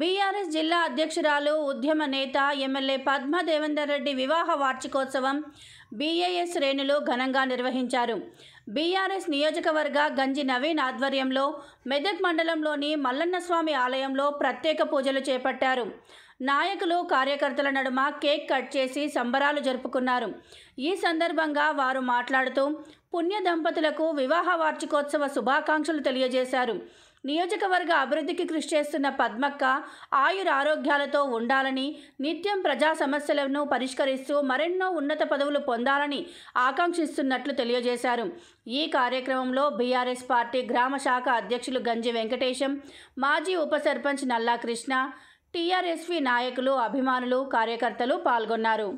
BRS జిల్లా అధ్యక్షురాలు ఉద్యమ నేత ఎమ్మెల్యే పద్మ దేవేందర్ రెడ్డి వివాహ వార్షికోత్సవం బీఏఎస్ శ్రేణులు ఘనంగా నిర్వహించారు బీఆర్ఎస్ నియోజకవర్గ గంజి నవీన్ ఆధ్వర్యంలో మెదక్ మండలంలోని మల్లన్నస్వామి ఆలయంలో ప్రత్యేక పూజలు చేపట్టారు నాయకులు కార్యకర్తల నడుమ కేక్ కట్ చేసి సంబరాలు జరుపుకున్నారు ఈ సందర్భంగా వారు మాట్లాడుతూ పుణ్య దంపతులకు వివాహ వార్షికోత్సవ శుభాకాంక్షలు తెలియజేశారు నియోజకవర్గ అభివృద్ధికి కృషి చేస్తున్న పద్మక్క ఆయుర ఆరోగ్యాలతో ఉండాలని నిత్యం ప్రజా సమస్యలను పరిష్కరిస్తూ మరెన్నో ఉన్నత పదవులు పొందాలని ఆకాంక్షిస్తున్నట్లు తెలియజేశారు ఈ కార్యక్రమంలో బీఆర్ఎస్ పార్టీ గ్రామ శాఖ అధ్యక్షులు గంజి వెంకటేశం మాజీ ఉప సర్పంచ్ నల్లా కృష్ణ టీఆర్ఎస్వి నాయకులు అభిమానులు కార్యకర్తలు పాల్గొన్నారు